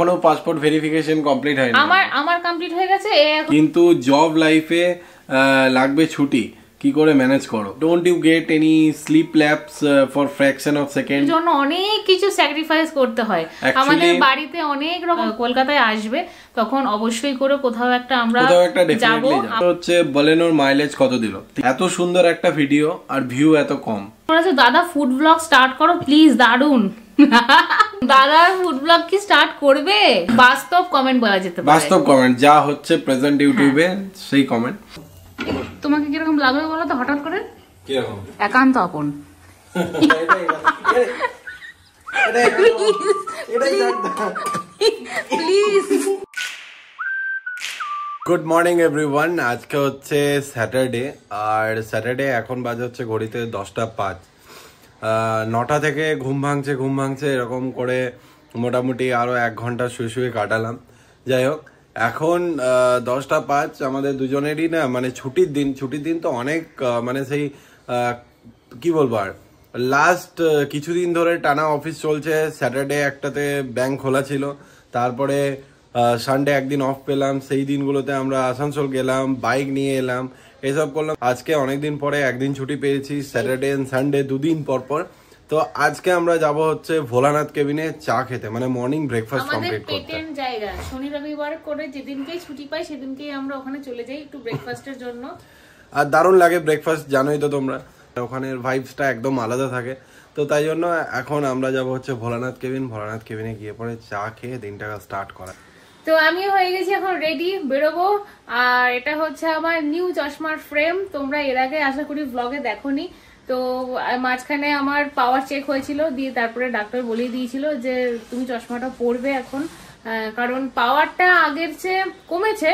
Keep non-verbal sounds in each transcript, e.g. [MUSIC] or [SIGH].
কোনো passport verification complete হয়নি আমার আমার কমপ্লিট হয়ে গেছে কিন্তু জব লাইফে লাগবে ছুটি কি করে ম্যানেজ করো don't you get any sleep lapse for fraction of second জন্য অনেক কিছু স্যাক্রিফাইস করতে হয় আমাদের বাড়িতে অনেক রকম হ্যাঁ। কলকাতায় আসবে তখন অবশ্যই করে কোথাও একটা আমরা যাব হচ্ছে বলেনোর মাইলেজ কত দিল এত সুন্দর একটা ভিডিও আর ভিউ এত কম দাদা ফুড ব্লগ স্টার্ট করো প্লিজ দারুন [LAUGHS] দাদা ফুড ব্লগ কি স্টার্ট করবে বাস্তব কমেন্ট বলা যেতে পারে বাস্তব কমেন্ট যা হচ্ছে প্রেজেন্ট হ্যাঁ। ইউটিউবে সেই কমেন্ট তোমাকে কিরকম লাগবে বলো তো হঠাৎ করে একান্ত আপন গুড মর্নিং এভরিওয়ান আজকে হচ্ছে স্যাটারডে আর স্যাটারডে এখন বাজে হচ্ছে ঘড়িতে দশটা পাঁচ নটা থেকে ঘুম ভাঙছে ঘুম ভাঙছে এরকম করে মোটামুটি আরও এক ঘন্টা শুয়ে শুয়ে কাটালাম যাই হোক এখন দশটা পাঁচ আমাদের দুজনেরই না মানে ছুটির দিন ছুটির দিন তো অনেক মানে সেই কি বলবো আর লাস্ট কিছুদিন ধরে টানা অফিস চলছে স্যাটারডে একটাতে ব্যাংক খোলা ছিল তারপরে সানডে একদিন অফ পেলাম সেই দিনগুলোতে আমরা আসানসোল গেলাম বাইক নিয়ে এলাম এসব করলাম আজকে অনেকদিন পরে একদিন ছুটি পেয়েছি স্যাটারডে অ্যান্ড সানডে দুদিন পর পর তো আজকে আমরা যাব হচ্ছে ভোলানাথ কেবিনে চা খেতে মানে মর্নিং ব্রেকফাস্ট কমপ্লিট করতে আমাদের জায়গা শনি রবিবার করে যেদিনকেই ছুটি পাই সেদিনকেই আমরা ওখানে চলে যাই একটু ব্রেকফাস্টের জন্য আর দারুণ লাগে ব্রেকফাস্ট জানোই তো তোমরা ওখানের ভাইবসটা একদম আলাদা থাকে তো তাই জন্য এখন আমরা যাব হচ্ছে ভোলানাথ কেবিন ভোলানাথ কেবিনে গিয়ে পরে চা খেয়ে দিনটাকে স্টার্ট করা তো আমিও হয়ে গেছি এখন রেডি বেরোবো আর এটা হচ্ছে আমার নিউ চশমার ফ্রেম তোমরা এর আগে আশা করি ব্লগে দেখো তো মাঝখানে আমার পাওয়ার চেক হয়েছিল দিয়ে তারপরে ডাক্তার বলে দিয়েছিল যে তুমি চশমাটা পড়বে এখন কারণ পাওয়ারটা আগের চেয়ে কমেছে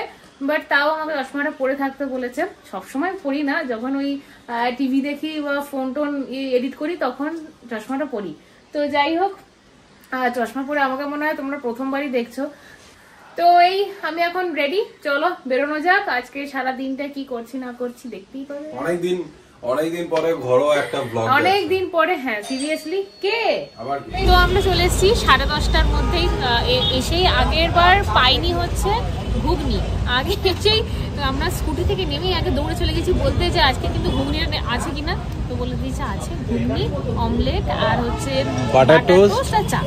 বাট তাও আমাকে চশমাটা পরে থাকতে বলেছে সবসময় পড়ি না যখন ওই টিভি দেখি বা ফোন টোন এডিট করি তখন চশমাটা পড়ি তো যাই হোক চশমা পরে আমাকে মনে হয় তোমরা প্রথমবারই দেখছো তো এই আমি এখন রেডি চলো বেরোনো যাক আজকে সারা দিনটা কি করছি না করছি দেখতেই পাবে অনেকদিন অনেকদিন পরে ঘরোয়া একটা ব্লগ অনেকদিন পরে হ্যাঁ সিরিয়াসলি কে তো আমরা চলে এসেছি সাড়ে দশটার মধ্যেই এসেই আগের বার পাইনি হচ্ছে ঘুগনি আগে এসেই তো আমরা স্কুটি থেকে নেমেই আগে দৌড়ে চলে গেছি বলতে যে আজকে কিন্তু ঘুগনি আছে কিনা তো বলে দিয়েছে আছে ঘুগনি অমলেট আর হচ্ছে বাটার টোস্ট আর চা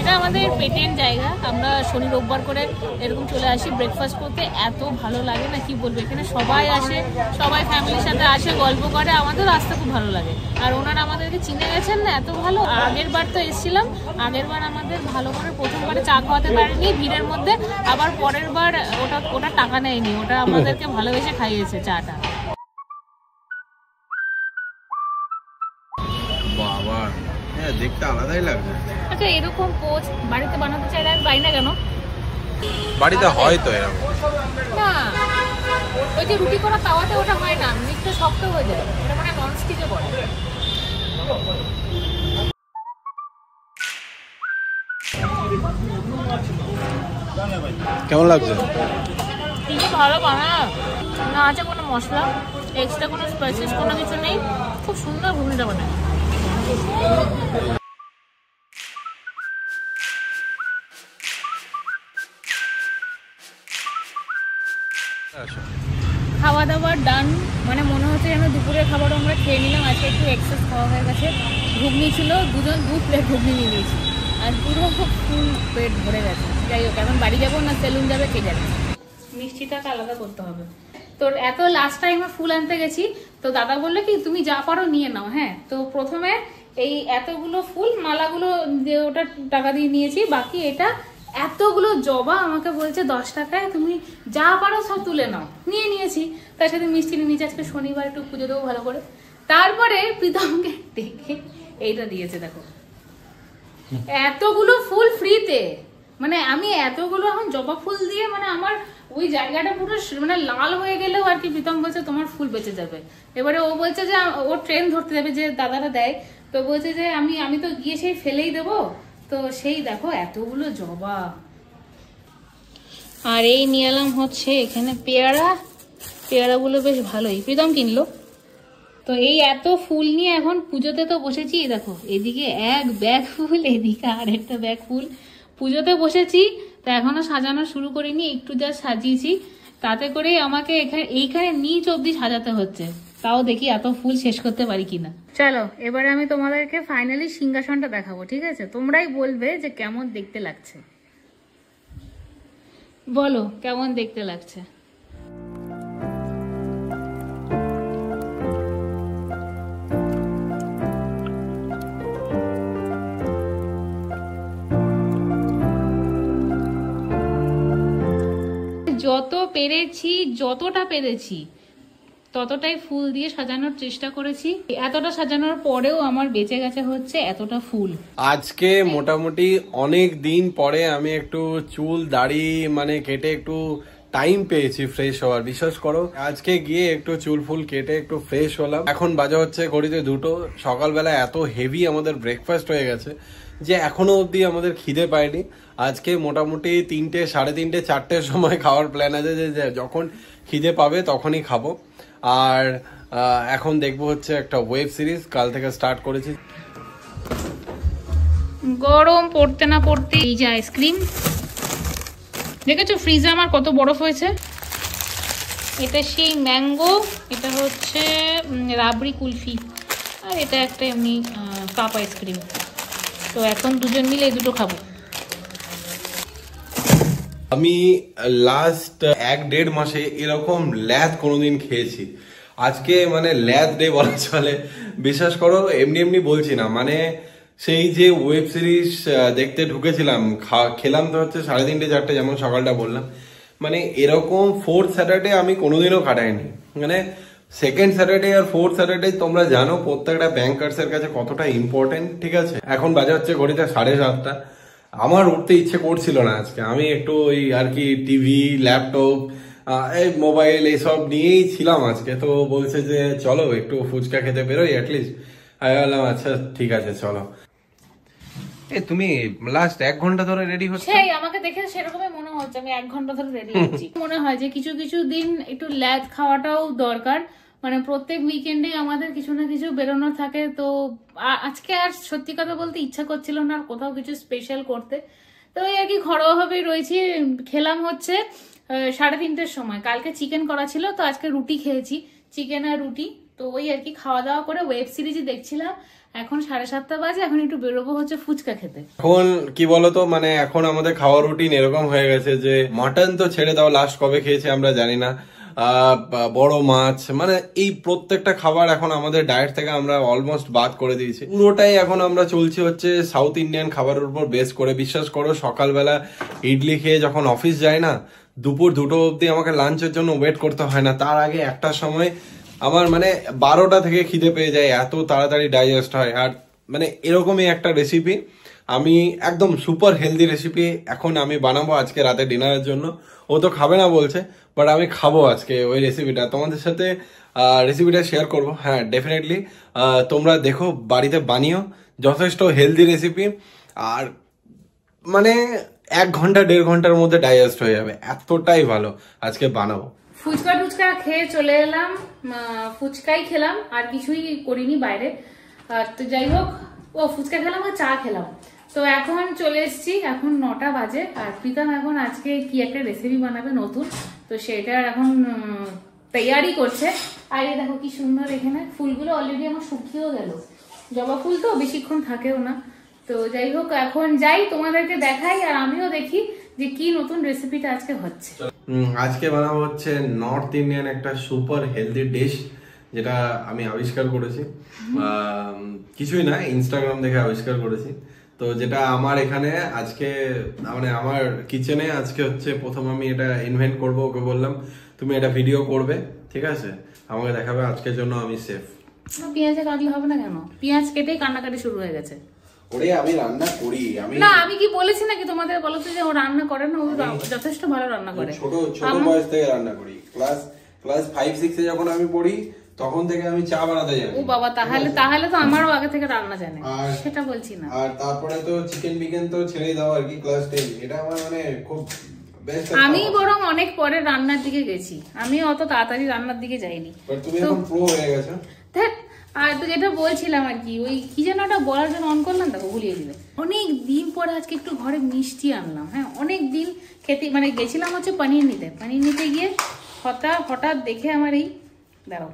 এটা আমাদের পেটেন্ট জায়গা আমরা শনি রোববার করে এরকম চলে আসি ব্রেকফাস্ট করতে এত ভালো লাগে না কি বলবো এখানে সবাই আসে সবাই ফ্যামিলির সাথে আসে গল্প করে আমাদের রাস্তা খুব ভালো লাগে আর ওনারা আমাদেরকে চিনে গেছেন না এত ভালো আগের বার তো এসেছিলাম আগের বার আমাদের ভালো করে প্রথমবারে চা খাওয়াতে পারেনি ভিড়ের মধ্যে আবার পরের বার ওটা ওটা টাকা নেয়নি ওটা আমাদের আমাদেরকে ভালোবেসে খাইয়েছে চাটা হ্যাঁ, আচ্ছা, এরকম বাড়িতে বানাতে না কেন তাওয়াতে হয় না শক্ত হয়ে যায় কেমন লাগছে কিন্তু ভালো বানায় না আছে কোনো মশলা এক্সট্রা কোনো স্পাইসেস কোনো কিছু নেই খুব সুন্দর ঘুগনিটা বানায় খাওয়া দাওয়া ডান মানে মনে হচ্ছে যেন দুপুরের খাবারও আমরা খেয়ে নিলাম আজকে একটু এক্সেস খাওয়া হয়ে গেছে ঘুগনি ছিল দুজন দু প্লেট ঘুগনি নিয়ে নিয়েছি আর পুরো খুব [LAUGHS] ফুল পেট ভরে গেছে যাই হোক এখন বাড়ি যাবো না সেলুন যাবে কে যাবে মিষ্টিটাকে আলাদা করতে হবে তো এত লাস্ট টাইমে ফুল আনতে গেছি তো দাদা বললো কি তুমি যা পারো নিয়ে নাও হ্যাঁ তো প্রথমে এই এতগুলো ফুল মালাগুলো ওটা টাকা দিয়ে নিয়েছি বাকি এটা এতগুলো জবা আমাকে বলছে দশ টাকায় তুমি যা পারো সব তুলে নাও নিয়ে নিয়েছি তার সাথে মিষ্টি নিয়েছি আজকে শনিবার একটু পুজো দেবো ভালো করে তারপরে প্রীতমকে দেখে এইটা দিয়েছে দেখো এতগুলো ফুল ফ্রিতে মানে আমি এতগুলো এখন জবা ফুল দিয়ে মানে আমার ওই জায়গাটা পুরো মানে লাল হয়ে গেলেও আর কি প্রীতম বলছে তোমার ফুল বেঁচে যাবে এবারে ও বলছে যে ও ট্রেন ধরতে যাবে যে দাদারা দেয় তো বলছে যে আমি আমি তো গিয়ে সেই ফেলেই দেবো তো সেই দেখো এতগুলো জবা আর এই নিয়ে হচ্ছে এখানে পেয়ারা পেয়ারাগুলো বেশ ভালোই প্রীতম কিনলো তো এই এত ফুল নিয়ে এখন পুজোতে তো বসেছি দেখো এদিকে এক ব্যাগ ফুল এদিকে আর একটা ব্যাগ ফুল পুজোতে বসেছি তা এখনো সাজানো শুরু করিনি একটু যা সাজিয়েছি তাতে করে আমাকে এখানে এইখানে নিচ অব্দি সাজাতে হচ্ছে তাও দেখি এত ফুল শেষ করতে পারি কিনা চলো এবারে আমি তোমাদেরকে ফাইনালি সিংহাসনটা দেখাবো ঠিক আছে তোমরাই বলবে যে কেমন দেখতে লাগছে বলো কেমন দেখতে লাগছে যত পেরেছি যতটা পেরেছি ততটাই ফুল দিয়ে সাজানোর চেষ্টা করেছি এতটা সাজানোর পরেও আমার বেঁচে গেছে হচ্ছে এতটা ফুল আজকে মোটামুটি অনেক দিন পরে আমি একটু চুল দাড়ি মানে কেটে একটু টাইম পেয়েছি ফ্রেশ হওয়ার বিশ্বাস করো আজকে গিয়ে একটু চুল ফুল কেটে একটু ফ্রেশ হলাম এখন বাজা হচ্ছে ঘড়িতে দুটো সকালবেলা এত হেভি আমাদের ব্রেকফাস্ট হয়ে গেছে যে এখনো অবধি আমাদের খিদে পায়নি আজকে মোটামুটি তিনটে সাড়ে তিনটে চারটের সময় খাওয়ার প্ল্যান আছে যে যখন খিদে পাবে তখনই খাবো আর এখন দেখবো হচ্ছে একটা ওয়েব সিরিজ কাল থেকে স্টার্ট করেছি গরম পড়তে না পড়তে এই যে আইসক্রিম দেখেছো ফ্রিজে আমার কত বরফ হয়েছে এটা সেই ম্যাঙ্গো এটা হচ্ছে রাবড়ি কুলফি আর এটা একটা এমনি কাপ আইসক্রিম তো এখন দুজন মিলে এই দুটো খাবো আমি লাস্ট এক দেড় মাসে এরকম ল্যাদ কোনোদিন খেয়েছি আজকে মানে ল্যাদ ডে বলা চলে বিশ্বাস করো এমনি এমনি বলছি না মানে সেই যে ওয়েব সিরিজ দেখতে ঢুকেছিলাম খেলাম তো হচ্ছে সাড়ে তিনটে চারটে যেমন সকালটা বললাম মানে এরকম ফোর্থ স্যাটারডে আমি কোনোদিনও কাটাইনি মানে সেকেন্ড স্যাটারডে আর ফোর্থ স্যাটারডে তোমরা জানো প্রত্যেকটা ব্যাংকার্সের কাছে কতটা ইম্পর্টেন্ট ঠিক আছে এখন বাজে হচ্ছে ঘড়িতে সাড়ে সাতটা আমার উঠতে ইচ্ছে করছিল না আজকে আমি একটু ওই আর কি টিভি ল্যাপটপ এই মোবাইল এইসব নিয়েই ছিলাম আজকে তো বলছে যে চলো একটু ফুচকা খেতে বেরোই অ্যাটলিস্ট আমি বললাম আচ্ছা ঠিক আছে চলো এ তুমি লাস্ট এক ঘন্টা ধরে রেডি হচ্ছে সেই আমাকে দেখে সেরকমই মনে হচ্ছে আমি এক ঘন্টা ধরে রেডি হচ্ছি [LAUGHS] মনে হয় যে কিছু কিছু দিন একটু ল্যাদ খাওয়াটাও দরকার মানে প্রত্যেক উইকেন্ডে আমাদের কিছু না কিছু বেরোনো থাকে তো আজকে আর সত্যি কথা বলতে ইচ্ছা করছিল না আর কোথাও কিছু স্পেশাল করতে তো ওই আর কি ঘরোয়াভাবেই রয়েছি খেলাম হচ্ছে সাড়ে তিনটের সময় কালকে চিকেন করা ছিল তো আজকে রুটি খেয়েছি চিকেন আর রুটি তো ওই আর কি খাওয়া দাওয়া করে ওয়েব সিরিজই দেখছিলাম এখন সাড়ে সাতটা বাজে এখন একটু বেরোবো হচ্ছে ফুচকা খেতে এখন কি বলতো মানে এখন আমাদের খাওয়া রুটিন এরকম হয়ে গেছে যে মাটন তো ছেড়ে দাও লাস্ট কবে খেয়েছি আমরা জানি না বড় মাছ মানে এই প্রত্যেকটা খাবার এখন আমাদের ডায়েট থেকে আমরা অলমোস্ট বাদ করে দিয়েছি পুরোটাই এখন আমরা চলছি হচ্ছে সাউথ ইন্ডিয়ান খাবারের উপর বেস করে বিশ্বাস করো সকালবেলা ইডলি খেয়ে যখন অফিস যায় না দুপুর দুটো অবধি আমাকে লাঞ্চের জন্য ওয়েট করতে হয় না তার আগে একটা সময় আমার মানে বারোটা থেকে খিদে পেয়ে যায় এত তাড়াতাড়ি ডাইজেস্ট হয় আর মানে এরকমই একটা রেসিপি আমি একদম সুপার হেলদি রেসিপি এখন আমি বানাবো আজকে রাতে ডিনারের জন্য ও তো খাবে না বলছে বাট আমি খাবো আজকে ওই রেসিপিটা তোমাদের সাথে রেসিপিটা শেয়ার করব হ্যাঁ ডেফিনেটলি তোমরা দেখো বাড়িতে বানিও যথেষ্ট হেলদি রেসিপি আর মানে এক ঘন্টা দেড় ঘন্টার মধ্যে ডাইজেস্ট হয়ে যাবে এতটাই ভালো আজকে বানাবো ফুচকা টুচকা খেয়ে চলে এলাম ফুচকাই খেলাম আর কিছুই করিনি বাইরে তো যাই হোক ও ফুচকা খেলাম আর চা খেলাম তো এখন চলে এসছি এখন নটা বাজে আর প্রীতম এখন আজকে কি একটা রেসিপি বানাবে নতুন তো সেটার এখন তৈয়ারি করছে আর এই দেখো কি সুন্দর এখানে ফুলগুলো অলরেডি আমার শুকিয়েও গেল জবা ফুল তো বেশিক্ষণ থাকেও না তো যাই হোক এখন যাই তোমাদেরকে দেখাই আর আমিও দেখি যে কি নতুন রেসিপিটা আজকে হচ্ছে আজকে বানাবো হচ্ছে নর্থ ইন্ডিয়ান একটা সুপার হেলদি ডিশ যেটা আমি আবিষ্কার করেছি কিছুই না ইনস্টাগ্রাম দেখে আবিষ্কার করেছি তো যেটা আমার এখানে আজকে মানে আমার কিচেনে আজকে হচ্ছে প্রথম আমি এটা ইনভেন্ট করব ওকে বললাম তুমি এটা ভিডিও করবে ঠিক আছে আমাকে দেখাবে আজকের জন্য আমি সেফ পেঁয়াজে কাটলে হবে না কেন পেঁয়াজ কেটেই কান্নাকাটি শুরু হয়ে গেছে আমি রান্না করি আমি না আমি কি বলেছি নাকি তোমাদের বলতে যে ও রান্না করে না ও যথেষ্ট ভালো রান্না করে ছোট ছোট বয়স থেকে রান্না করি ক্লাস ক্লাস 5 6 এ যখন আমি পড়ি তখন থেকে আমি চা বানাতে জানি ও বাবা তাহলে তাহলে তো আমারও আগে থেকে রান্না জানে সেটা বলছি না আর তারপরে তো চিকেন বিকেন তো ছেড়েই দাও আর কি ক্লাস 10 এটা আমার মানে খুব আমি বরং অনেক পরে রান্নার দিকে গেছি আমি অত তাড়াতাড়ি রান্নার দিকে যাইনি তুমি এখন প্রো হয়ে গেছো আর তো যেটা বলছিলাম আর কি ওই কি যেন ওটা বলার জন্য অন করলাম তাকে ভুলিয়ে দিলে অনেক দিন পরে আজকে একটু ঘরে মিষ্টি আনলাম হ্যাঁ অনেক দিন খেতে মানে গেছিলাম হচ্ছে পানির নিতে পানির নিতে গিয়ে হঠাৎ হঠাৎ দেখে আমার এই দাঁড়াও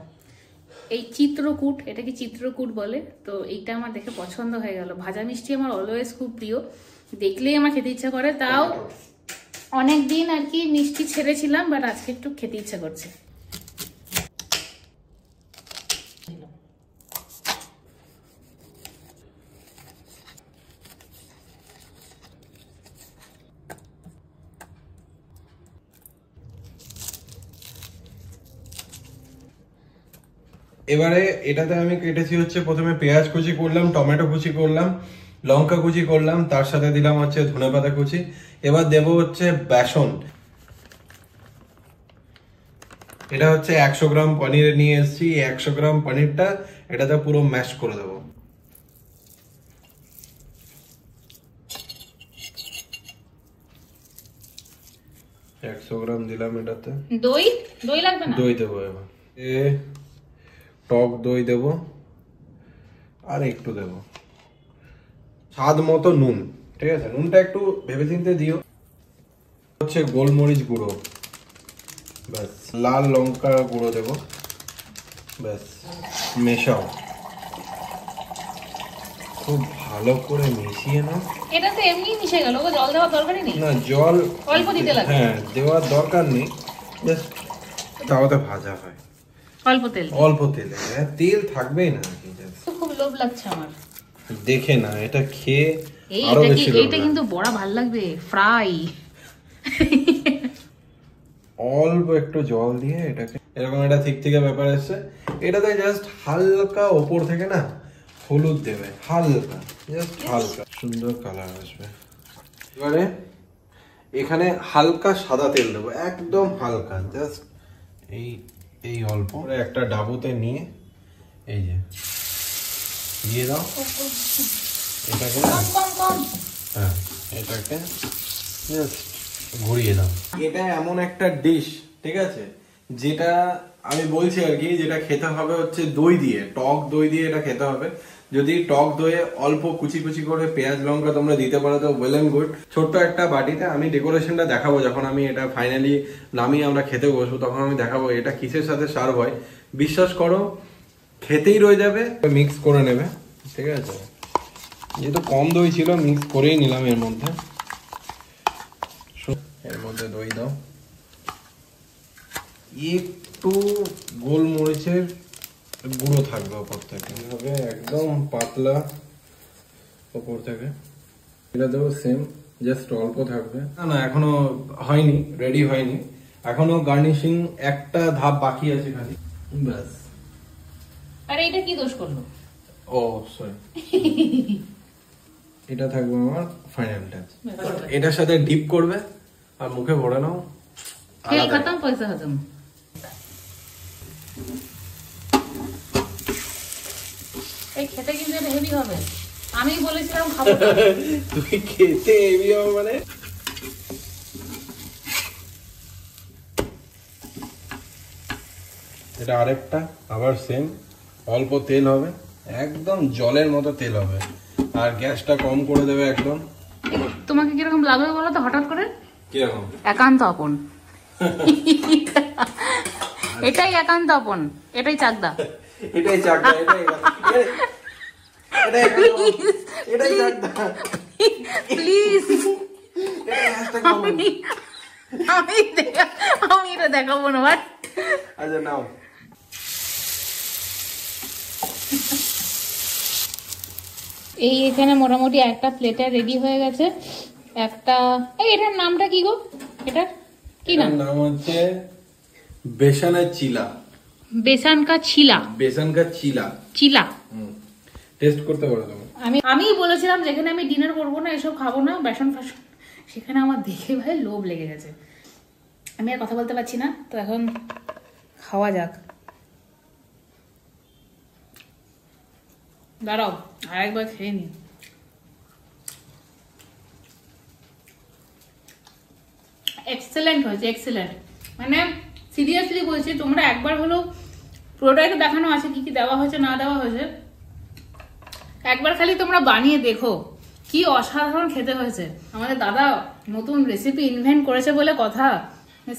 এই চিত্রকূট এটাকে চিত্রকূট বলে তো এইটা আমার দেখে পছন্দ হয়ে গেল ভাজা মিষ্টি আমার অলওয়েজ খুব প্রিয় দেখলেই আমার খেতে ইচ্ছা করে তাও অনেক দিন আর কি মিষ্টি ছেড়েছিলাম বাট আজকে একটু খেতে ইচ্ছা করছে এবারে এটাতে আমি কেটেছি হচ্ছে প্রথমে পেঁয়াজ কুচি করলাম টমেটো কুচি করলাম লঙ্কা কুচি করলাম তার সাথে দিলাম হচ্ছে ধনে পাতা কুচি এবার দেব হচ্ছে বেসন এটা হচ্ছে একশো গ্রাম পনির নিয়ে এসেছি একশো গ্রাম পনিরটা এটাতে পুরো ম্যাশ করে দেবো একশো গ্রাম দিলাম এটাতে দই দই লাগবে না দই দেবো এবার টক দই দেব আর একটু দেব স্বাদ মতো নুন ঠিক আছে নুনটা একটু ভেবে চিনতে দিও হচ্ছে গোলমরিচ গুঁড়ো ব্যাস লাল লঙ্কা গুঁড়ো দেব ব্যাস মেশাও খুব ভালো করে মিশিয়ে না এটা তো এমনি মিশে গেল জল দেওয়ার দরকার নেই না জল অল্প দিতে লাগে হ্যাঁ দেওয়ার দরকার নেই ভাজা হয় অল্প তেল অল্প তেল হ্যাঁ, না খুব লোভ লাগছে আমার দেখে না এটা খেয়ে আরো বেশি এটা কিন্তু বড়া ভাল লাগবে ফ্রাই অল্প একটু জল দিয়ে এটাকে এরকম ঠিক ব্যাপার এটাতে জাস্ট হালকা উপর থেকে না হলুদ দেবে হালকা জাস্ট হালকা সুন্দর কালার আসবে এবারে এখানে হালকা সাদা তেল দেবো একদম হালকা জাস্ট এই এই অল্প একটা ডাবুতে নিয়ে এই যে দিয়ে দাও এটাকে হ্যাঁ এটাকে ঘুরিয়ে দাও এটা এমন একটা ডিশ ঠিক আছে যেটা আমি বলছি আর কি যেটা খেতে হবে হচ্ছে দই দিয়ে টক দই দিয়ে এটা খেতে হবে যদি টক দইয়ে অল্প কুচি কুচি করে পেঁয়াজ লঙ্কা তোমরা দিতে পারো তো ওয়েল অ্যান্ড গুড ছোট্ট একটা বাটিতে আমি ডেকোরেশনটা দেখাবো যখন আমি এটা ফাইনালি নামিয়ে আমরা খেতে বসবো তখন আমি দেখাবো এটা কিসের সাথে সার্ভ হয় বিশ্বাস করো খেতেই রয়ে যাবে মিক্স করে নেবে ঠিক আছে যেহেতু কম দই ছিল মিক্স করেই নিলাম এর মধ্যে এর মধ্যে দই দাও একটু গোলমরিচের গুঁড়ো থাকবে ওপর থেকে হবে একদম পাতলা ওপর থেকে এটা দেবো সেম জাস্ট অল্প থাকবে না না এখনো হয়নি রেডি হয়নি এখনো গার্নিশিং একটা ধাপ বাকি আছে খালি ব্যাস আরে এটা কি দোষ করলো ও সরি [LAUGHS] এটা থাকবে আমার ফাইনাল টাচ এটার সাথে ডিপ করবে আর মুখে ভরে নাও খেল খতম পয়সা হজম খেতে কিন্তু হেভি হবে আমি বলেছিলাম খাবো [LAUGHS] তুই খেতে হেভি হবে মানে এটা আরেকটা আবার সেম অল্প তেল হবে একদম জলের মতো তেল হবে আর গ্যাসটা কম করে দেবে একদম তোমাকে কিরকম লাগবে বলো তো হঠাৎ করে কিরকম একান্ত আপন এটাই একান্ত আপন এটাই চাকদা [LAUGHS] এটাই চাকদা এটাই আমি এটা দেখাবো না এই এখানে মোটামুটি একটা প্লেটে রেডি হয়ে গেছে একটা এই এটার নামটা কি গো এটার কি নাম নাম হচ্ছে বেসানের চিলা বেসান কা ছিলা বেসান কা চিলা চিলা টেস্ট করতে পারো তুমি আমি আমিই বলেছিলাম যেখানে আমি ডিনার করবো না এসব খাবো না বেসন ফাসন সেখানে আমার দেখে ভাই লোভ লেগে গেছে আমি আর কথা বলতে পারছি না তো এখন খাওয়া যাক দাঁড়াও আর একবার খেয়ে নিই এক্সেলেন্ট হয়েছে এক্সেলেন্ট মানে সিরিয়াসলি বলছি তোমরা একবার হলেও প্রোডাক্ট দেখানো আছে কি কি দেওয়া হয়েছে না দেওয়া হয়েছে একবার খালি তোমরা বানিয়ে দেখো কি অসাধারণ খেতে হয়েছে আমাদের দাদা নতুন রেসিপি ইনভেন্ট করেছে বলে কথা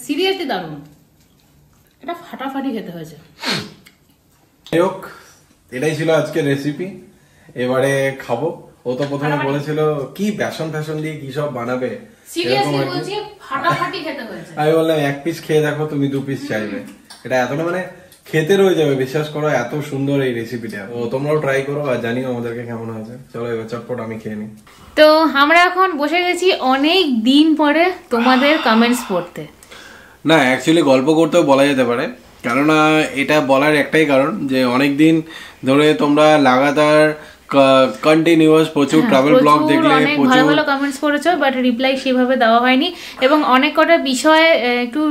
সিরিয়াসলি দারুণ এটা ফাটাফাটি খেতে হয়েছে যাই হোক এটাই ছিল আজকে রেসিপি এবারে খাবো ও তো প্রথমে বলেছিল কি বেসন ফ্যাশন দিয়ে কি সব বানাবে আমি বললাম এক পিস খেয়ে দেখো তুমি দু পিস চাইবে এটা এতটা মানে খেতে রয়ে যাবে বিশ্বাস করো এত সুন্দর এই রেসিপিটা ও তোমরাও ট্রাই করো আর জানিও আমাদেরকে কেমন হয়েছে চলো এবার চটপট আমি খেয়ে নিই তো আমরা এখন বসে গেছি অনেক দিন পরে তোমাদের কমেন্টস পড়তে না অ্যাকচুয়ালি গল্প করতেও বলা যেতে পারে কেননা এটা বলার একটাই কারণ যে অনেক দিন ধরে তোমরা লাগাতার কন্টিনিউয়াস প্রচুর ট্রাভেল হ্যাঁ, ব্লগ দেখলে প্রচুর ভালো ভালো কমেন্টস করেছো বাট রিপ্লাই সেভাবে দেওয়া হয়নি এবং অনেক কটা বিষয়ে একটু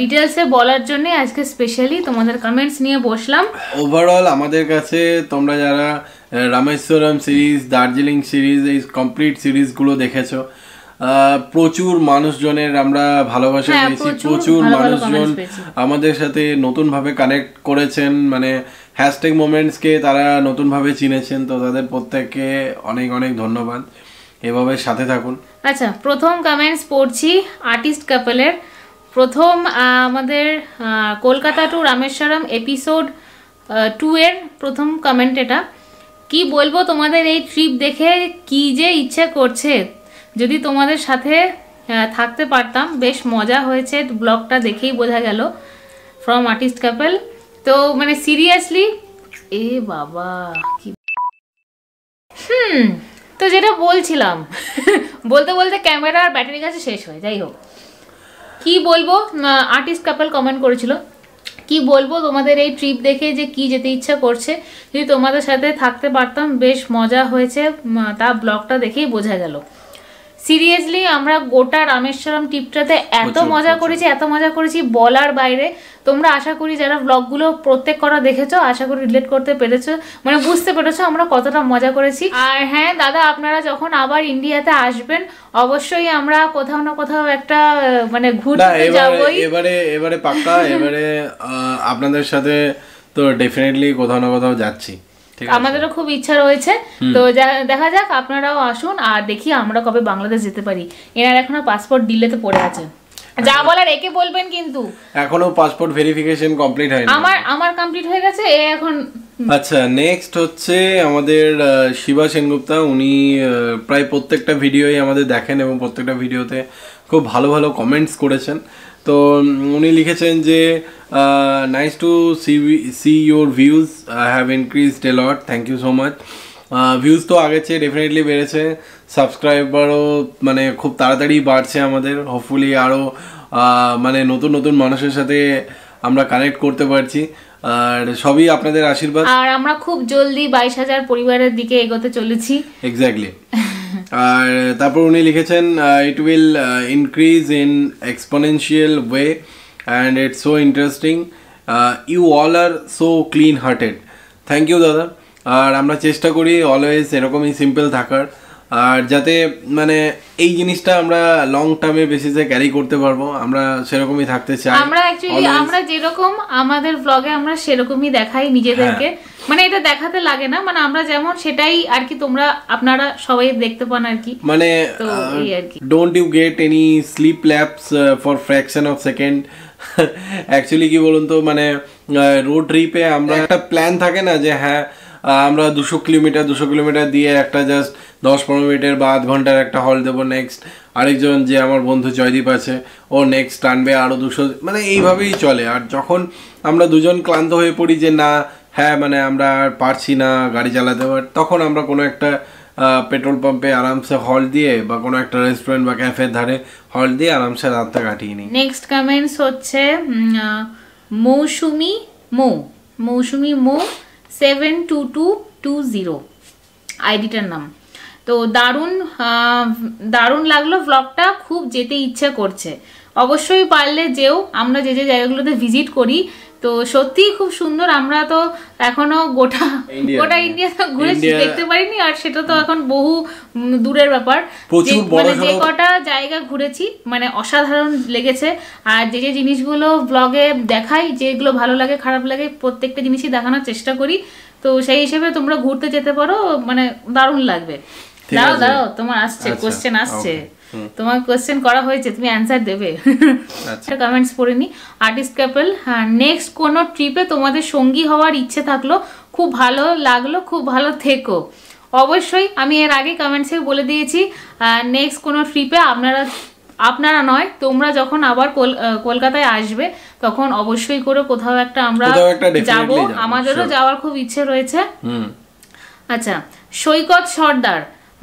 ডিটেলসে বলার জন্য আজকে স্পেশালি তোমাদের কমেন্টস নিয়ে বসলাম ওভারঅল আমাদের কাছে তোমরা যারা রামেশ্বরম সিরিজ দার্জিলিং সিরিজ এই কমপ্লিট সিরিজগুলো দেখেছো প্রচুর মানুষজনের আমরা ভালোবাসা হ্যাঁ, পেয়েছি প্রচুর মানুষজন আমাদের সাথে নতুনভাবে কানেক্ট করেছেন মানে হ্যাশট্যাগ মোমেন্টসকে তারা নতুনভাবে চিনেছেন তো তাদের প্রত্যেককে অনেক অনেক ধন্যবাদ এভাবে সাথে থাকুন আচ্ছা প্রথম কমেন্টস পড়ছি আর্টিস্ট কাপলের প্রথম আমাদের Kolkata to Rameswaram episode two এর প্রথম কমেন্ট এটা কি বলবো তোমাদের এই ট্রিপ দেখে কি যে ইচ্ছে করছে যদি তোমাদের সাথে থাকতে পারতাম বেশ মজা হয়েছে ব্লগটা দেখেই বোঝা গেল ফ্রম আর্টিস্ট কাপেল তো মানে সিরিয়াসলি এ বাবা কি হুম তো যেটা বলছিলাম [LAUGHS] বলতে বলতে ক্যামেরা আর ব্যাটারি কাছে শেষ হয় যাই হোক কি বলবো আর্টিস্ট কাপেল কমেন্ট করেছিল কি বলবো তোমাদের এই ট্রিপ দেখে যে কি যেতে ইচ্ছা করছে যদি তোমাদের সাথে থাকতে পারতাম বেশ মজা হয়েছে তা ব্লগটা দেখেই বোঝা গেল সিরিয়াসলি আমরা গোটা রামেশ্বরম টিপটাতে এত মজা করেছি এত মজা করেছি বলার বাইরে তোমরা আশা করি যারা ব্লগগুলো প্রত্যেক করা দেখেছো আশা করি রিলেট করতে পেরেছো মানে বুঝতে পেরেছো আমরা কতটা মজা করেছি আর হ্যাঁ দাদা আপনারা যখন আবার ইন্ডিয়াতে আসবেন অবশ্যই আমরা কোথাও না কোথাও একটা মানে ঘুরতে যাবই এবারে এবারে পাক্কা এবারে আপনাদের সাথে তো ডেফিনেটলি কোথাও না কোথাও যাচ্ছি আমাদেরও খুব ইচ্ছা রয়েছে তো দেখা যাক আপনারাও আসুন আর দেখি আমরা কবে বাংলাদেশ যেতে পারি এনার এখনো পাসপোর্ট ডিলেতে পড়ে আছে আচ্ছা। যা বলার একে বলবেন কিন্তু এখনো পাসপোর্ট ভেরিফিকেশন কমপ্লিট হয়নি আমার আমার কমপ্লিট হয়ে গেছে এ এখন আচ্ছা নেক্সট হচ্ছে আমাদের শিবা সেনগুপ্তা উনি প্রায় প্রত্যেকটা ভিডিওই আমাদের দেখেন এবং প্রত্যেকটা ভিডিওতে খুব ভালো ভালো কমেন্টস করেছেন তো উনি লিখেছেন যে uh, nice to see see your views i have increased a lot thank you so much views uh, তো আগেছে ডেফিনেটলি বেড়েছে সাবস্ক্রাইবারও মানে খুব তাড়াতাড়ি বাড়ছে আমাদের হোপফুলি আরও মানে নতুন নতুন মানুষের সাথে আমরা কানেক্ট করতে পারছি আর সবই আপনাদের আশীর্বাদ আর আমরা খুব জলদি বাইশ হাজার পরিবারের দিকে এগোতে চলেছি এক্স্যাক্টলি আর তারপর উনি লিখেছেন it will increase in exponential way and it's so interesting uh, you all are so clean hearted thank you দাদা আর আমরা চেষ্টা করি অলওয়েজ এরকমই সিম্পল থাকার আর যাতে মানে এই জিনিসটা আমরা লং টার্মে বেসিসে ক্যারি করতে পারবো আমরা সেরকমই থাকতে চাই আমরা অ্যাকচুয়ালি আমরা যেরকম আমাদের ব্লগে আমরা সেরকমই দেখাই নিজেদেরকে হ্যাঁ। মানে এটা দেখাতে লাগে না মানে আমরা যেমন সেটাই আর কি তোমরা আপনারা সবাই দেখতে পান আর কি মানে don't you get any sleep lapse for fraction of second actually কি বলুন তো মানে রোড ট্রিপে আমরা একটা প্ল্যান থাকে না যে হ্যাঁ আমরা দুশো কিলোমিটার দুশো কিলোমিটার দিয়ে একটা জাস্ট দশ পনেরো মিনিটের বা আধ ঘন্টার একটা হল দেবো নেক্সট আরেকজন যে আমার বন্ধু জয়দীপ আছে ও নেক্সট টানবে আরও দুশো মানে এইভাবেই চলে আর যখন আমরা দুজন ক্লান্ত হয়ে পড়ি যে না হ্যাঁ মানে আমরা আর পারছি না গাড়ি চালাতে তখন আমরা কোনো একটা পেট্রোল পাম্পে আরামসে হল দিয়ে বা কোনো একটা রেস্টুরেন্ট বা ক্যাফের ধারে হল দিয়ে আরামসে রাতটা কাটিয়ে নিই নেক্সট কমেন্টস হচ্ছে Mousumi Mo Mousumi Mo seven two two two zero আইডিটার নাম তো দারুণ দারুণ লাগলো ব্লগটা খুব যেতে ইচ্ছে করছে অবশ্যই পারলে যেও আমরা যে যে জায়গাগুলোতে ভিজিট করি তো সত্যি খুব সুন্দর আমরা তো এখনো গোটা গোটা ইন্ডিয়া ঘুরে দেখতে পারিনি আর সেটা তো এখন বহু দূরের ব্যাপার মানে যে কটা জায়গা ঘুরেছি মানে অসাধারণ লেগেছে আর যে যে জিনিসগুলো ব্লগে দেখাই যেগুলো ভালো লাগে খারাপ লাগে প্রত্যেকটা জিনিসই দেখানোর চেষ্টা করি তো সেই হিসেবে তোমরা ঘুরতে যেতে পারো মানে দারুণ লাগবে দাঁড়াও দাঁড়াও তোমার আসছে কোশ্চেন আচ্ছা, আসছে তোমার কোয়েশ্চেন করা হয়েছে তুমি অ্যান্সার দেবে আচ্ছা কমেন্টস পড়ে নি আর্টিস্ট ক্যাপেল হ্যাঁ নেক্সট কোনো ট্রিপে তোমাদের সঙ্গী হওয়ার ইচ্ছে থাকলো খুব ভালো লাগলো খুব ভালো থেকো অবশ্যই আমি এর আগে কমেন্টসে বলে দিয়েছি নেক্সট কোনো ট্রিপে আপনারা আপনারা নয় তোমরা যখন আবার কলকাতায় আসবে তখন অবশ্যই করে কোথাও একটা আমরা যাব আমাদেরও যাওয়ার খুব ইচ্ছে রয়েছে আচ্ছা সৈকত সর্দার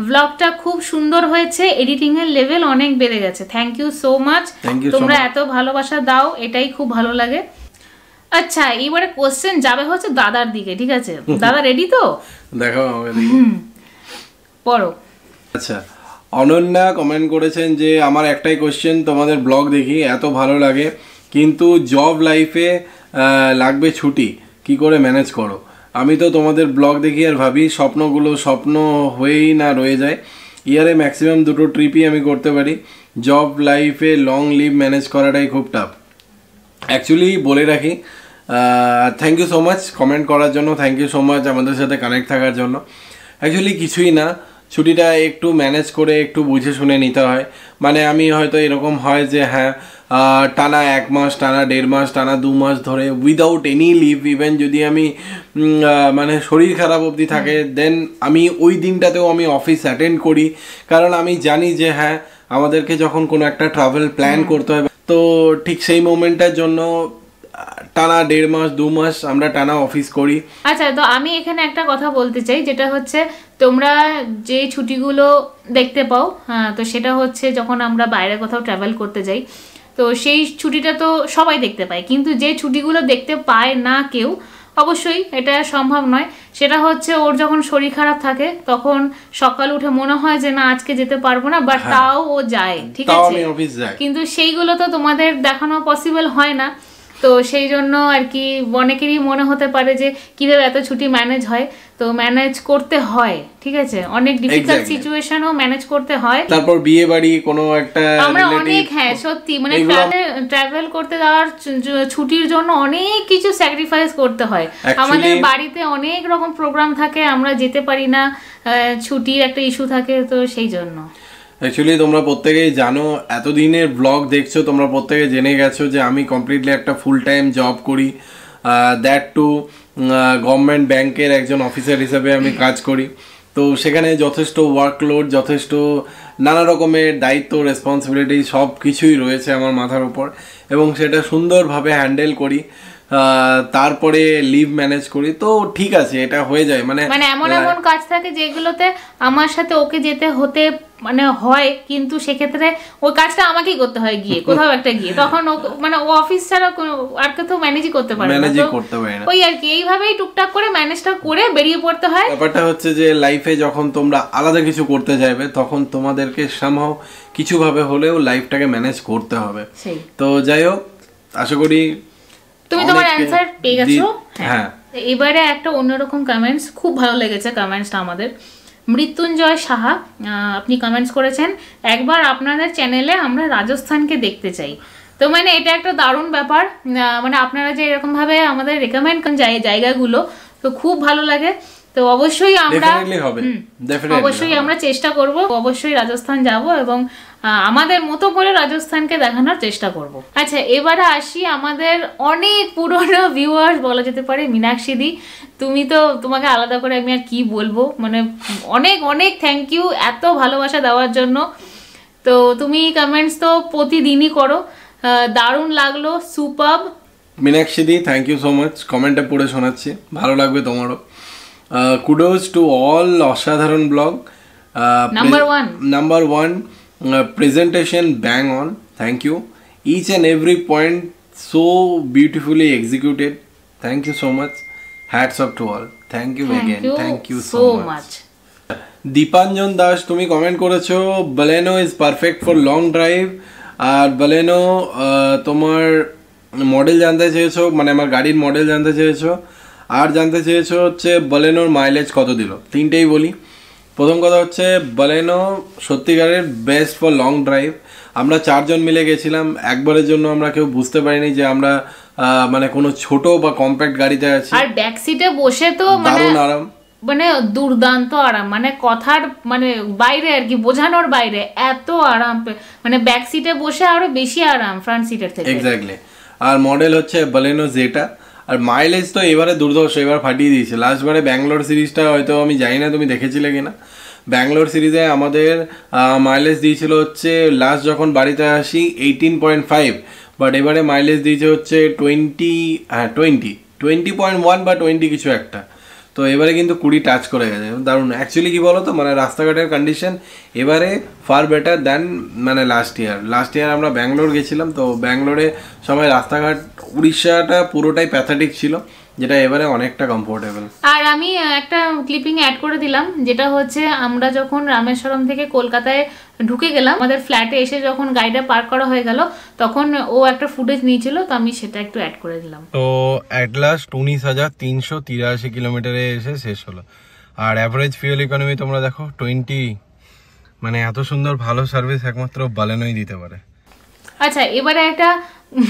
ব্লগটা খুব সুন্দর হয়েছে এডিটিং এর লেভেল অনেক বেড়ে গেছে থ্যাংক ইউ সো মাচ তোমরা এত ভালোবাসা দাও এটাই খুব ভালো লাগে আচ্ছা এবারে কোশ্চেন যাবে হচ্ছে দাদার দিকে ঠিক আছে দাদা রেডি তো দেখো পড়ো আচ্ছা অনন্যা কমেন্ট করেছেন যে আমার একটাই কোশ্চেন তোমাদের ব্লগ দেখি এত ভালো লাগে কিন্তু জব লাইফে লাগবে ছুটি কি করে ম্যানেজ করো আমি তো তোমাদের ব্লগ দেখি আর ভাবি স্বপ্নগুলো স্বপ্ন হয়েই না রয়ে যায় ইয়ারে ম্যাক্সিমাম দুটো ট্রিপই আমি করতে পারি জব লাইফে লং লিভ ম্যানেজ করাটাই খুব টাফ অ্যাকচুয়ালি বলে রাখি thank you so much comment করার জন্য থ্যাংক ইউ সো মাচ আমাদের সাথে কানেক্ট থাকার জন্য অ্যাকচুয়ালি কিছুই না ছুটিটা একটু ম্যানেজ করে একটু বুঝে শুনে নিতে হয় মানে আমি হয়তো এরকম হয় যে হ্যাঁ টানা এক মাস টানা দেড় মাস টানা দু মাস ধরে উইদাউট এনি লিভ ইভেন যদি আমি মানে শরীর খারাপ অবধি থাকে দেন আমি ওই দিনটাতেও আমি অফিস অ্যাটেন্ড করি কারণ আমি জানি যে হ্যাঁ আমাদেরকে যখন কোনো একটা ট্রাভেল প্ল্যান করতে হবে তো ঠিক সেই মোমেন্টটার জন্য টানা দেড় মাস দু মাস আমরা টানা অফিস করি আচ্ছা তো আমি এখানে একটা কথা বলতে চাই যেটা হচ্ছে তোমরা যে ছুটিগুলো দেখতে পাও হ্যাঁ তো সেটা হচ্ছে যখন আমরা বাইরে কোথাও ট্রাভেল করতে যাই তো সেই ছুটিটা তো সবাই দেখতে পায় কিন্তু যে ছুটিগুলো দেখতে পায় না কেউ অবশ্যই এটা সম্ভব নয় সেটা হচ্ছে ওর যখন শরীর খারাপ থাকে তখন সকাল উঠে মনে হয় যে না আজকে যেতে পারবো না বাট হ্যাঁ। তাও ও যায় ঠিক আছে কিন্তু সেইগুলো তো তোমাদের দেখানো পসিবল হয় না তো সেই জন্য আর কি অনেকেরই মনে হতে পারে যে কীভাবে এত ছুটি ম্যানেজ হয় তো ম্যানেজ করতে হয় ঠিক আছে অনেক ডিফিকাল্ট সিচুয়েশনও ম্যানেজ করতে হয় তারপর বিয়ে বাড়ি কোনো একটা আমরা অনেক হ্যাঁ সত্যি মানে ট্রাভেল করতে যাওয়ার ছুটির জন্য অনেক কিছু স্যাক্রিফাইস করতে হয় আমাদের বাড়িতে অনেক রকম প্রোগ্রাম থাকে আমরা যেতে পারি না ছুটির একটা ইস্যু থাকে তো সেই জন্য অ্যাকচুয়ালি তোমরা প্রত্যেকেই জানো এতদিনের ব্লগ দেখছো তোমরা প্রত্যেকে জেনে গেছো যে আমি কমপ্লিটলি একটা ফুল টাইম জব করি দ্যাট টু গভর্নমেন্ট ব্যাংকের একজন অফিসার হিসেবে আমি কাজ করি তো সেখানে যথেষ্ট ওয়ার্কলোড যথেষ্ট নানা রকমের দায়িত্ব রেসপন্সিবিলিটি সব কিছুই রয়েছে আমার মাথার উপর এবং সেটা সুন্দরভাবে হ্যান্ডেল করি তারপরে লিভ ম্যানেজ করি তো ঠিক আছে এটা হয়ে যায় মানে মানে এমন এমন কাজ থাকে যেগুলোতে আমার সাথে ওকে যেতে হতে মানে হয় কিন্তু সেক্ষেত্রে ওই কাজটা আমাকেই করতে হয় গিয়ে [LAUGHS] কোথাও একটা গিয়ে তখন ও মানে ও অফিস ছাড়া আর কেউ ম্যানেজই করতে পারে ম্যানেজই করতে পারে না ওই আর কি এইভাবেই টুকটাক করে ম্যানেজটা করে বেরিয়ে পড়তে হয় ব্যাপারটা হচ্ছে যে লাইফে যখন তোমরা আলাদা কিছু করতে যাবে তখন তোমাদেরকে সামহাও কিছুভাবে হলেও লাইফটাকে ম্যানেজ করতে হবে তো যাই হোক আশা করি তুমি তোমার অ্যানসার পেয়ে গেছো হ্যাঁ।, হ্যাঁ এবারে একটা অন্যরকম কমেন্টস খুব ভালো লেগেছে কমেন্টসটা আমাদের মৃত্যুঞ্জয় সাহা আপনি কমেন্টস করেছেন একবার আপনাদের চ্যানেলে আমরা রাজস্থানকে দেখতে চাই তো মানে এটা একটা দারুণ ব্যাপার মানে আপনারা যে এরকমভাবে আমাদের রেকমেন্ড জায়গাগুলো তো খুব ভালো লাগে তো অবশ্যই আমরা অবশ্যই আমরা চেষ্টা করব অবশ্যই রাজস্থান যাব এবং আমাদের মতো করে রাজস্থানকে দেখানোর চেষ্টা করব আচ্ছা এবারে আসি আমাদের অনেক পুরনো ভিউয়ার্স [LAUGHS] বলা যেতে পারে মীনাক্ষী দি তুমি তো তোমাকে আলাদা করে আমি আর কি বলবো মানে অনেক অনেক থ্যাংক ইউ এত ভালোবাসা দেওয়ার জন্য তো তুমি কমেন্টস তো প্রতিদিনই করো দারুণ লাগলো superb Meenakshi di thank you so much কমেন্টটা পড়ে শোনাচ্ছি ভালো লাগবে তোমারও কুডোজ টু অল অসাধারণ blog number one number one presentation bang on thank you each and every point so beautifully executed thank you so much hats off to all thank you again thank you so much Dipanjan Das তুমি comment করেছো Baleno is perfect for long drive আর Baleno তোমার model জানতে চেয়েছো মানে আমার গাড়ির model জানতে চেয়েছো আর জানতে চেয়েছো হচ্ছে বলেনোর মাইলেজ কত দিল তিনটেই বলি প্রথম কথা হচ্ছে বলেনো সত্যিকারের বেস্ট ফর লং ড্রাইভ আমরা চারজন মিলে গেছিলাম একবারের জন্য আমরা কেউ বুঝতে পারিনি যে আমরা মানে কোনো ছোট বা কম্প্যাক্ট গাড়িতে আছি আর ব্যাক সিটে বসে তো দারুণ মানে আরাম মানে দুর্দান্ত আরাম মানে কথার মানে বাইরে আর কি বোঝানোর বাইরে এত আরাম মানে ব্যাক সিটে বসে আরো বেশি আরাম ফ্রন্ট সিটের থেকে এক্স্যাক্টলি আর মডেল হচ্ছে বলেনো জেটা আর মাইলেজ তো এবারে দুর্দশ এবার ফাটিয়ে দিয়েছে লাস্টবারে ব্যাঙ্গালোর সিরিজটা হয়তো আমি জানি না তুমি দেখেছিলে কিনা ব্যাঙ্গালোর সিরিজে আমাদের মাইলেজ দিয়েছিল হচ্ছে লাস্ট যখন বাড়িতে আসি এইটিন পয়েন্ট ফাইভ বাট এবারে মাইলেজ দিয়েছে হচ্ছে টোয়েন্টি হ্যাঁ টোয়েন্টি টোয়েন্টি পয়েন্ট ওয়ান বা টোয়েন্টি কিছু একটা তো এবারে কিন্তু কুড়ি টাচ করে গেছে দারুণ অ্যাকচুয়ালি কী বলো তো মানে রাস্তাঘাটের কন্ডিশন এবারে ফার বেটার দ্যান মানে লাস্ট ইয়ার লাস্ট ইয়ার আমরা ব্যাঙ্গালোর গেছিলাম তো ব্যাঙ্গালোরে সবাই রাস্তাঘাট উড়িষ্যাটা পুরোটাই প্যাথাটিক ছিল যেটা এবারে অনেকটা কমফোর্টেবল আর আমি একটা ক্লিপিং অ্যাড করে দিলাম যেটা হচ্ছে আমরা যখন রামেশ্বরম থেকে কলকাতায় ঢুকে গেলাম আমাদের ফ্ল্যাটে এসে যখন গাড়িটা পার্ক করা হয়ে গেল তখন ও একটা ফুটেজ নিয়েছিল তো আমি সেটা একটু অ্যাড করে দিলাম তো অ্যাট লাস্ট উনিশ হাজার তিনশো তিরাশি কিলোমিটারে এসে শেষ হলো আর অ্যাভারেজ ফিউল ইকোনমি তোমরা দেখো টোয়েন্টি মানে এত সুন্দর ভালো সার্ভিস একমাত্র বালেনই দিতে পারে আচ্ছা এবারে একটা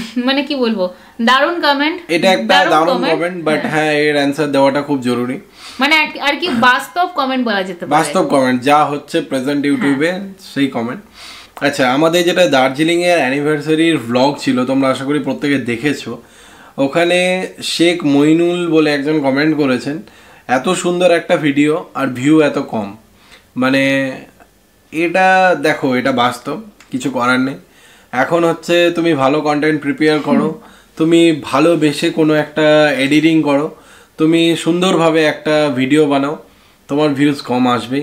[LAUGHS] মানে কি বলবো দারুণ কমেন্ট এটা একটা দারুণ কমেন্ট হ্যাঁ। বাট হ্যাঁ এর অ্যানসার দেওয়াটা খুব জরুরি মানে আর কি বাস্তব কমেন্ট বলা যেতে পারে বাস্তব কমেন্ট যা হচ্ছে প্রেজেন্ট হ্যাঁ। ইউটিউবে সেই কমেন্ট আচ্ছা আমাদের যেটা দার্জিলিং এর অ্যানিভার্সারির ব্লগ ছিল তোমরা আশা করি প্রত্যেকে দেখেছো ওখানে শেখ মইনুল বলে একজন কমেন্ট করেছেন এত সুন্দর একটা ভিডিও আর ভিউ এত কম মানে এটা দেখো এটা বাস্তব কিছু করার নেই এখন হচ্ছে তুমি ভালো কন্টেন্ট প্রিপেয়ার করো তুমি ভালোবেসে কোনো একটা এডিটিং করো তুমি সুন্দরভাবে একটা ভিডিও বানাও তোমার ভিউজ কম আসবে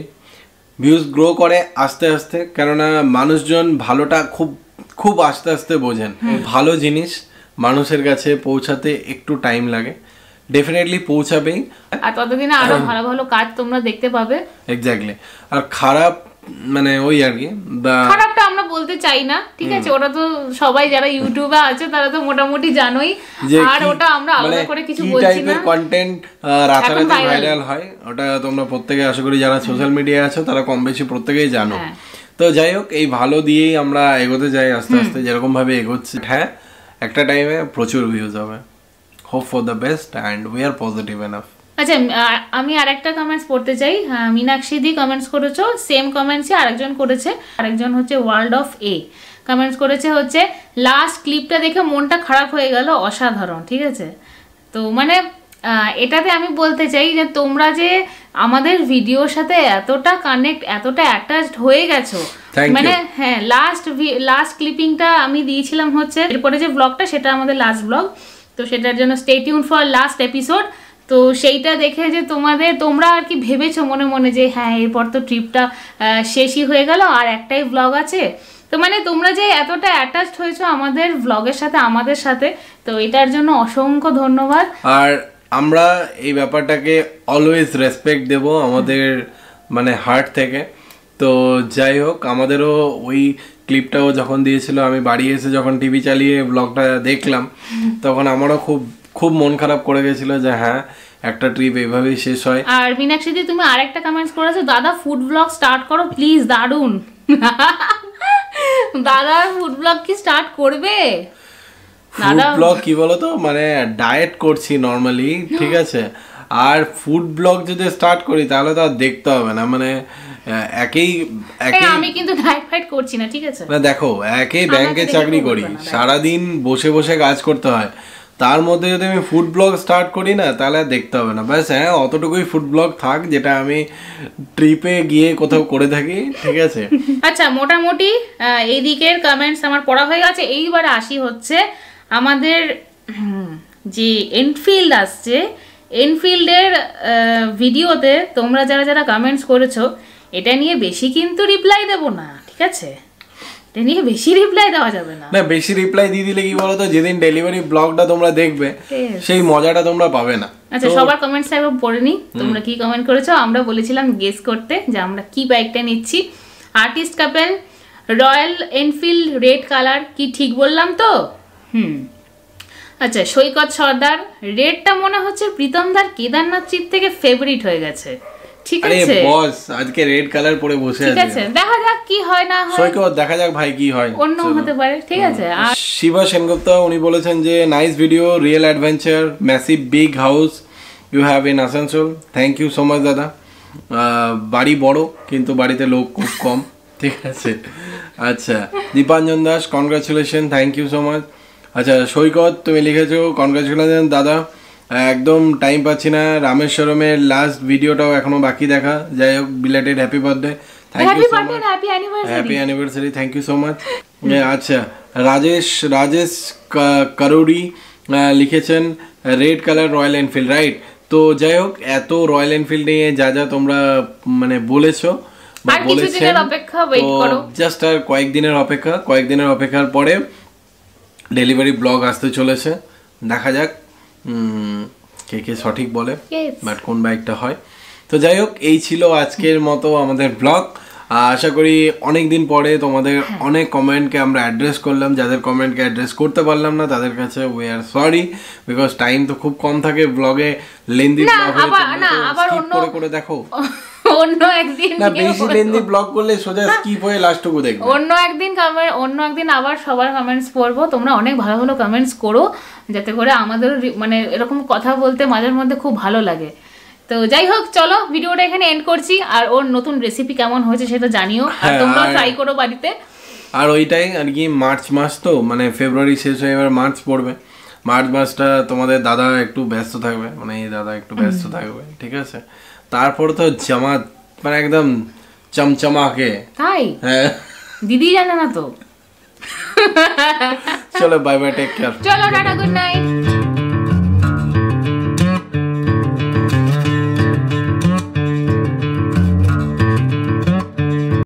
ভিউজ গ্রো করে আস্তে আস্তে কেননা মানুষজন ভালোটা খুব খুব আস্তে আস্তে বোঝেন ভালো জিনিস মানুষের কাছে পৌঁছাতে একটু টাইম লাগে ডেফিনেটলি পৌঁছাবেই আর ততদিনে আরো [COUGHS] ভালো ভালো কাজ তোমরা দেখতে পাবে এক্স্যাক্টলি আর খারাপ মানে ওই আর কি খারাপটা আমরা বলতে চাই না ঠিক আছে ওরা তো সবাই যারা ইউটিউবে আছে তারা তো মোটামুটি জানোই আর ওটা আমরা আলাদা মানে করে কিছু বলছি না কন্টেন্ট রাতারাতি ভাইরাল হয় ওটা তোমরা প্রত্যেকে আশা করি যারা সোশ্যাল মিডিয়ায় আছো তারা কম বেশি প্রত্যেকেই জানো হ্যাঁ। তো যাই হোক এই ভালো দিয়েই আমরা এগোতে যাই আস্তে আস্তে যেরকম ভাবে এগোচ্ছি হ্যাঁ একটা টাইমে প্রচুর ভিউজ হবে hope for the best and we are positive enough আচ্ছা আমি আরেকটা কমেন্টস পড়তে চাই মীনাক্ষী দি কমেন্টস করেছো সেম কমেন্টসই আরেকজন করেছে আরেকজন হচ্ছে ওয়ার্ল্ড অফ এ কমেন্টস করেছে হচ্ছে লাস্ট ক্লিপটা দেখে মনটা খারাপ হয়ে গেল অসাধারণ ঠিক আছে তো মানে এটাতে আমি বলতে চাই যে তোমরা যে আমাদের ভিডিওর সাথে এতটা কানেক্ট এতটা অ্যাটাচড হয়ে গেছো মানে হ্যাঁ লাস্ট লাস্ট ক্লিপিংটা আমি দিয়েছিলাম হচ্ছে এরপরে যে ব্লগটা সেটা আমাদের লাস্ট ব্লগ তো সেটার জন্য স্টেটিউন ফর লাস্ট এপিসোড তো সেইটা দেখে যে তোমাদের তোমরা আর কি ভেবেছো মনে মনে যে হ্যাঁ এরপর তো ট্রিপটা শেষই হয়ে গেল আর একটাই ব্লগ আছে তো মানে তোমরা যে এতটা অ্যাটাচড হয়েছো আমাদের ব্লগের সাথে আমাদের সাথে তো এটার জন্য অসংখ্য ধন্যবাদ আর আমরা এই ব্যাপারটাকে অলওয়েজ রেসপেক্ট দেব আমাদের মানে হার্ট থেকে তো যাই হোক আমাদেরও ওই ক্লিপটাও যখন দিয়েছিল আমি বাড়ি এসে যখন টিভি চালিয়ে ব্লগটা দেখলাম তখন আমারও খুব খুব মন খারাপ করে গেছিল যে হ্যাঁ একটা ট্রিপ এইভাবেই শেষ হয় আর মিনাক্ষী দি তুমি আরেকটা কমেন্টস করেছো দাদা ফুড ব্লগ স্টার্ট করো প্লিজ দারুন [LAUGHS] দাদা ফুড ব্লগ কি স্টার্ট করবে ফুড ব্লগ কি বলতো মানে ডায়েট করছি নর্মালি ঠিক [LAUGHS] আছে আর ফুড ব্লগ যদি স্টার্ট করি তাহলে তো দেখতে হবে না মানে একই একই আমি কিন্তু ডায়েট ফাইট করছি না ঠিক আছে না দেখো একই ব্যাংকে চাকরি করি সারা দিন বসে বসে কাজ করতে হয় তার মধ্যে যদি আমি ফুড ব্লগ স্টার্ট করি না তাহলে দেখতে হবে না ব্যাস হ্যাঁ অতটুকুই ফুড ব্লগ থাক যেটা আমি ট্রিপে গিয়ে কোথাও করে থাকি ঠিক আছে [LAUGHS] আচ্ছা মোটামুটি এই দিকের কমেন্টস আমার পড়া হয়ে গেছে এইবার আসি হচ্ছে আমাদের যে এনফিল্ড আসছে এনফিল্ডের ভিডিওতে তোমরা যারা যারা কমেন্টস করেছো এটা নিয়ে বেশি কিন্তু রিপ্লাই দেব না ঠিক আছে এটা নিয়ে বেশি রিপ্লাই দেওয়া যাবে না না বেশি রিপ্লাই দিয়ে দিলে কি বলতো যেদিন ডেলিভারি ব্লগটা তোমরা দেখবে সেই মজাটা তোমরা পাবে না আচ্ছা সবার কমেন্ট একবার পড়ে নি তোমরা কি কমেন্ট করেছো আমরা বলেছিলাম গেস করতে যে আমরা কি বাইকটা নিচ্ছি artist couple Royal Enfield red colour কি ঠিক বললাম তো হুম আচ্ছা সৈকত সর্দার রেডটা মনে হচ্ছে প্রীতমদার কেদারনাথ চিপ থেকে ফেভারিট হয়ে গেছে ঠিক আছে বস আজকে রেড কালার পরে বসে আছে ঠিক আছে দেখা যাক কি হয় না হয় সৈকো দেখা যাক ভাই কি হয় অন্য হতে পারে ঠিক আছে আর শিবা সেনগুপ্তা উনি বলেছেন যে nice video real adventure massive big house you have in Asansol thank you so much দাদা বাড়ি বড় কিন্তু বাড়িতে লোক খুব কম ঠিক আছে আচ্ছা Dipanjan Das congratulation thank you so much আচ্ছা সৈকত তুমি লিখেছো কনগ্রাচুলেশন দাদা একদম টাইম পাচ্ছি না রামেশ্বরমের লাস্ট ভিডিওটাও এখনো বাকি দেখা যাই হোক belated happy birthday thank you so much happy anniversary thank you so much আচ্ছা রাজেশ রাজেশ কারুরি লিখেছেন red colour Royal Enfield right তো যাই হোক এত রয়্যাল এনফিল্ড নিয়ে যা যা তোমরা মানে বলেছো বলেছেন তো জাস্ট আর কয়েকদিনের অপেক্ষা কয়েকদিনের অপেক্ষার পরে ডেলিভারি ব্লগ আসতে চলেছে দেখা যাক কে কে সঠিক বলে বাট কোন বাইকটা হয় তো যাই হোক এই ছিল আজকের মতো আমাদের ব্লগ আশা করি অনেক দিন পরে তোমাদের হ্যাঁ। অনেক কমেন্টকে আমরা অ্যাড্রেস করলাম যাদের কমেন্টকে অ্যাড্রেস করতে পারলাম না তাদের কাছে we are sorry because time তো খুব কম থাকে ব্লগে লেন্দি ব্লগ করে করে দেখো [LAUGHS] অন্য একদিন না বেশি লেন্দি ব্লগ করলে সোজা স্কিপ হয়ে লাস্টটুকু দেখবে অন্য একদিন অন্য একদিন আবার সবার কমেন্টস পড়বো তোমরা অনেক ভালো ভালো কমেন্টস করো যাতে করে আমাদের মানে এরকম কথা বলতে মাঝের মধ্যে খুব ভালো লাগে তো যাই হোক চলো ভিডিওটা এখানে এন্ড করছি আর ওর নতুন রেসিপি কেমন হয়েছে সেটা জানিও আর হ্যাঁ, তোমরা ট্রাই করো বাড়িতে আর ওইটাই আর কি মার্চ মাস তো মানে ফেব্রুয়ারি শেষ হয়ে এবার মার্চ পড়বে মার্চ মাসটা তোমাদের দাদা একটু ব্যস্ত থাকবে মানে এই দাদা একটু ব্যস্ত থাকবে ঠিক আছে তারপর তো জামাত মানে একদম চমচমাকে তাই হ্যাঁ দিদি জানে না তো चलो बाय बाय टेक केयर चलो टाटा गुड नाइट